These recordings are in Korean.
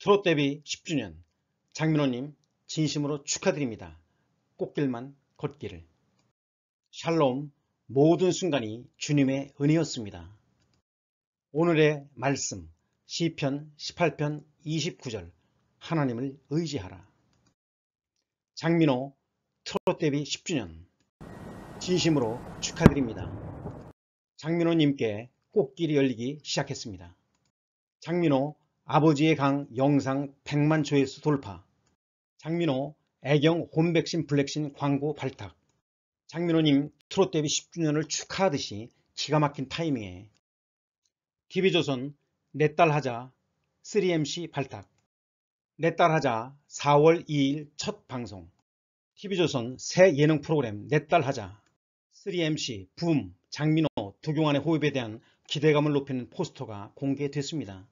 트롯 데뷔 10주년 장민호님 진심으로 축하드립니다. 꽃길만 걷기를 샬롬 모든 순간이 주님의 은혜였습니다. 오늘의 말씀 시편 18편 29절 하나님을 의지하라 장민호 트롯 데뷔 10주년 진심으로 축하드립니다. 장민호님께 꽃길이 열리기 시작했습니다. 장민호 아버지의 강 영상 100만 조회수 돌파 장민호 애경 홈백신 블랙신 광고 발탁 장민호님 트롯 데뷔 10주년을 축하하듯이 기가 막힌 타이밍에 TV조선 내 딸 하자 3MC 발탁 내 딸 하자 4월 2일 첫 방송 TV조선 새 예능 프로그램 내 딸 하자 3MC 붐 장민호 두경환의 호흡에 대한 기대감을 높이는 포스터가 공개됐습니다.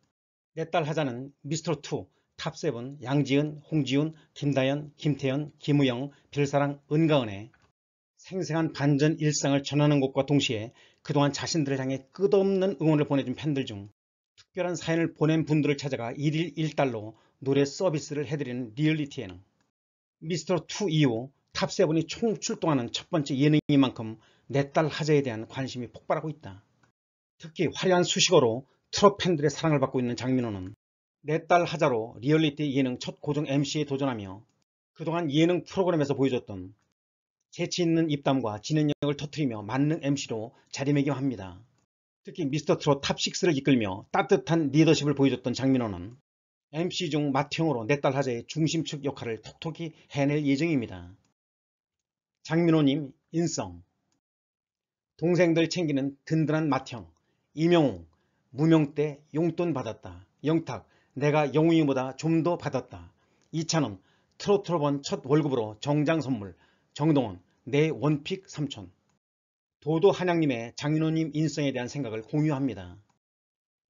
내딸 하자는 미스터2 탑세븐 양지은, 홍지훈, 김다연, 김태연 김우영, 별사랑 은가은의 생생한 반전 일상을 전하는 것과 동시에 그동안 자신들을 향해 끝없는 응원을 보내준 팬들 중 특별한 사연을 보낸 분들을 찾아가 1일 1달러 노래 서비스를 해드리는 리얼리티 예능 미스터2 이후 탑세븐이 총 출동하는 첫 번째 예능이만큼 내딸 하자에 대한 관심이 폭발하고 있다. 특히 화려한 수식어로 트롯 팬들의 사랑을 받고 있는 장민호는 내 딸 하자로 리얼리티 예능 첫 고정 MC에 도전하며 그동안 예능 프로그램에서 보여줬던 재치 있는 입담과 진행력을 터트리며 만능 MC로 자리매김합니다. 특히 미스터 트롯 탑6를 이끌며 따뜻한 리더십을 보여줬던 장민호는 MC 중 마태형으로 내 딸 하자의 중심축 역할을 톡톡히 해낼 예정입니다. 장민호님 인성 동생들 챙기는 든든한 마태형, 이명웅, 무명 때 용돈 받았다. 영탁 내가 영웅이보다 좀 더 받았다. 이찬원 트로트로번 첫 월급으로 정장 선물 정동원 내 원픽 삼촌 도도 한양님의 장윤호님 인성에 대한 생각을 공유합니다.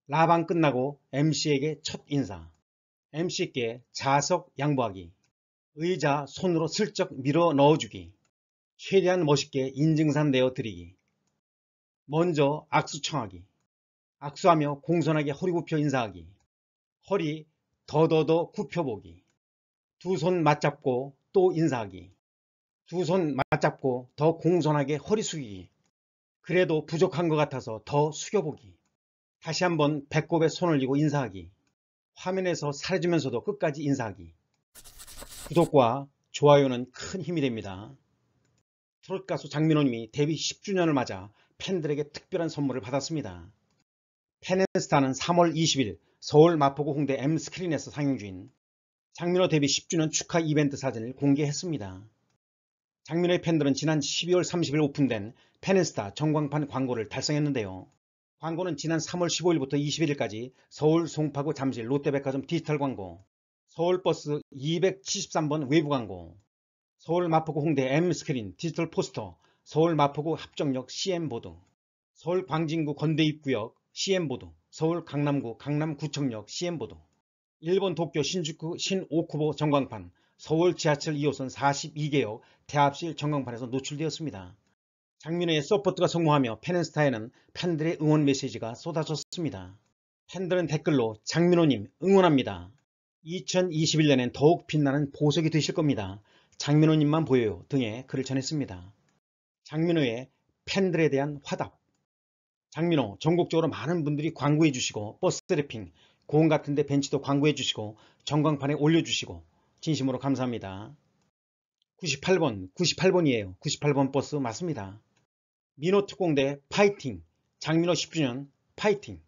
라방 끝나고 MC에게 첫 인사 MC께 자석 양보하기 의자 손으로 슬쩍 밀어 넣어주기 최대한 멋있게 인증산 내어 드리기 먼저 악수 청하기 악수하며 공손하게 허리 굽혀 인사하기, 허리 더더더 굽혀보기, 두 손 맞잡고 또 인사하기, 두 손 맞잡고 더 공손하게 허리 숙이기, 그래도 부족한 것 같아서 더 숙여보기, 다시 한번 배꼽에 손을리고 인사하기, 화면에서 사라지면서도 끝까지 인사하기, 구독과 좋아요는 큰 힘이 됩니다. 트롯 가수 장민호님이 데뷔 10주년을 맞아 팬들에게 특별한 선물을 받았습니다. 헬네스타는 3월 20일 서울 마포구 홍대 M스크린에서 상영 중인 장민호 데뷔 10주년 축하 이벤트 사진을 공개했습니다. 장민호의 팬들은 지난 12월 30일 오픈된 펜네스타 전광판 광고를 달성했는데요. 광고는 지난 3월 15일부터 21일까지 서울 송파구 잠실 롯데백화점 디지털 광고, 서울버스 273번 외부 광고, 서울 마포구 홍대 M스크린 디지털 포스터, 서울 마포구 합정역 CM보드, 서울 광진구 건대입구역 CM보도, 서울 강남구 강남구청역 CM보도, 일본 도쿄 신주쿠 신오쿠보 전광판, 서울 지하철 2호선 42개역 대합실 전광판에서 노출되었습니다. 장민호의 서포트가 성공하며 페넨스타에는 팬들의 응원 메시지가 쏟아졌습니다. 팬들은 댓글로 장민호님 응원합니다. 2021년엔 더욱 빛나는 보석이 되실 겁니다. 장민호님만 보여요 등의 글을 전했습니다. 장민호의 팬들에 대한 화답 장민호 전국적으로 많은 분들이 광고해 주시고 버스 래핑 공원 같은데 벤치도 광고해 주시고 전광판에 올려주시고 진심으로 감사합니다. 98번 98번이에요. 98번 버스 맞습니다. 민호 특공대 파이팅 장민호 10주년 파이팅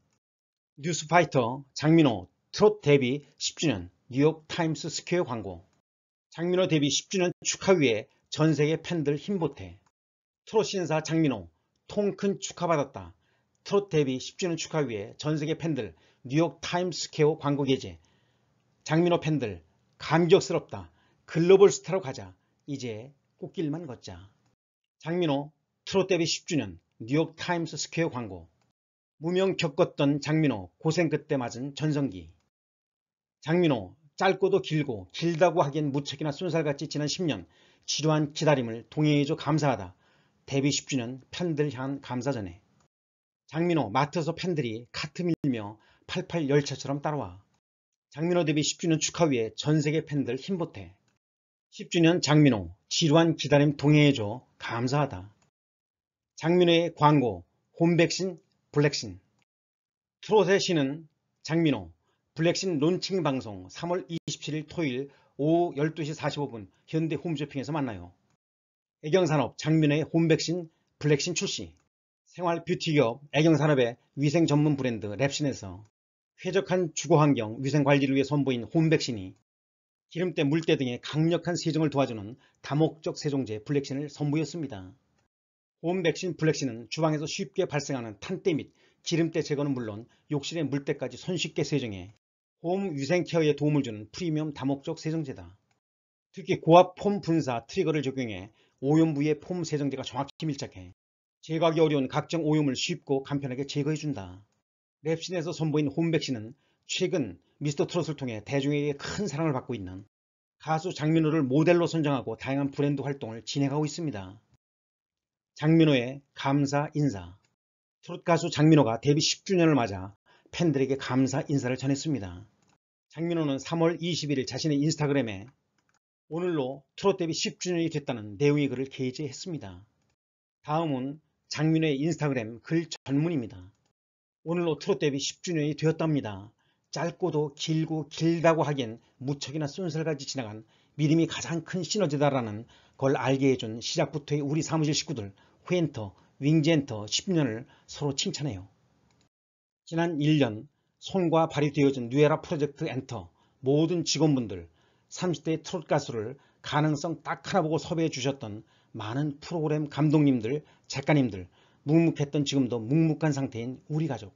뉴스파이터 장민호 트롯 데뷔 10주년 뉴욕타임스 스퀘어 광고 장민호 데뷔 10주년 축하위에 전세계 팬들 힘보태 트롯 신사 장민호 통 큰 축하받았다. 트롯 데뷔 10주년 축하 위해 전세계 팬들, 뉴욕 타임스퀘어 광고 게재, 장민호 팬들, 감격스럽다. 글로벌 스타로 가자. 이제 꽃길만 걷자. 장민호 트롯 데뷔 10주년 뉴욕 타임스 스퀘어 광고 무명 겪었던 장민호 고생 끝에 맞은 전성기 장민호 짧고도 길고 길다고 하기엔 무척이나 순살같이 지난 10년 지루한 기다림을 동행해줘 감사하다. 데뷔 10주년 팬들 향한 감사 전해 장민호 마트에서 팬들이 카트 밀며 88 열차처럼 따라와. 장민호 데뷔 10주년 축하위해 전세계 팬들 힘보태. 10주년 장민호 지루한 기다림 동행해줘 감사하다. 장민호의 광고 홈백신 블랙신 트롯의 신은 장민호 블랙신 론칭 방송 3월 27일 토요일 오후 12시 45분 현대 홈쇼핑에서 만나요. 애경산업 장민호의 홈백신 블랙신 출시 생활 뷰티기업 애경산업의 위생 전문 브랜드 랩신에서 쾌적한 주거환경 위생관리를 위해 선보인 홈백신이 기름때, 물때 등의 강력한 세정을 도와주는 다목적 세정제 블랙신을 선보였습니다. 홈백신 블랙신은 주방에서 쉽게 발생하는 탄때 및 기름때 제거는 물론 욕실의 물때까지 손쉽게 세정해 홈 위생 케어에 도움을 주는 프리미엄 다목적 세정제다. 특히 고압 폼 분사 트리거를 적용해 오염 부의 폼 세정제가 정확히 밀착해 제거하기 어려운 각종 오염을 쉽고 간편하게 제거해준다. 랩신에서 선보인 홈백신은 최근 미스터 트롯을 통해 대중에게 큰 사랑을 받고 있는 가수 장민호를 모델로 선정하고 다양한 브랜드 활동을 진행하고 있습니다. 장민호의 감사 인사 트롯 가수 장민호가 데뷔 10주년을 맞아 팬들에게 감사 인사를 전했습니다. 장민호는 3월 21일 자신의 인스타그램에 오늘로 트롯 데뷔 10주년이 됐다는 내용의 글을 게재했습니다. 다음은 장민호의 인스타그램 글 전문입니다. 오늘로 트롯 데뷔 10주년이 되었답니다. 짧고도 길고 길다고 하기엔 무척이나 쏜살같이 지나간 믿음이 가장 큰 시너지다라는 걸 알게 해준 시작부터의 우리 사무실 식구들 후엔터, 윙젠터 10년을 서로 칭찬해요. 지난 1년 손과 발이 되어준 뉴에라 프로젝트 엔터 모든 직원분들 30대 트롯 가수를 가능성 딱 하나 보고 섭외해 주셨던 많은 프로그램 감독님들, 작가님들, 묵묵했던 지금도 묵묵한 상태인 우리 가족.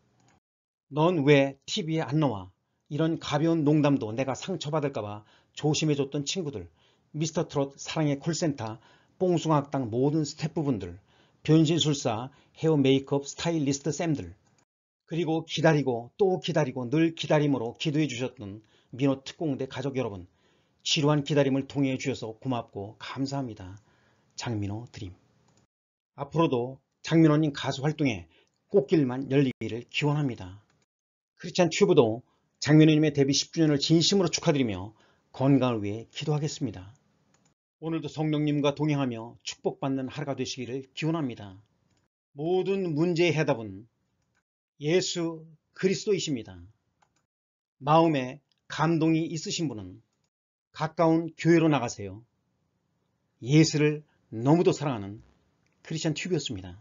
넌 왜 TV에 안 나와? 이런 가벼운 농담도 내가 상처받을까봐 조심해줬던 친구들, 미스터 트롯 사랑의 콜센터, 뽕숭아학당 모든 스태프분들, 변신술사, 헤어 메이크업 스타일리스트 쌤들, 그리고 기다리고 또 기다리고 늘 기다림으로 기도해 주셨던 민호 특공대 가족 여러분, 치루한 기다림을 통해 주셔서 고맙고 감사합니다. 장민호 드림 앞으로도 장민호님 가수 활동에 꽃길만 열리기를 기원합니다. 크리스찬 튜브도 장민호님의 데뷔 10주년을 진심으로 축하드리며 건강을 위해 기도하겠습니다. 오늘도 성령님과 동행하며 축복받는 하루가 되시기를 기원합니다. 모든 문제의 해답은 예수 그리스도이십니다. 마음에 감동이 있으신 분은 가까운 교회로 나가세요. 예수를 너무도 사랑하는 크리스천 튜브였습니다.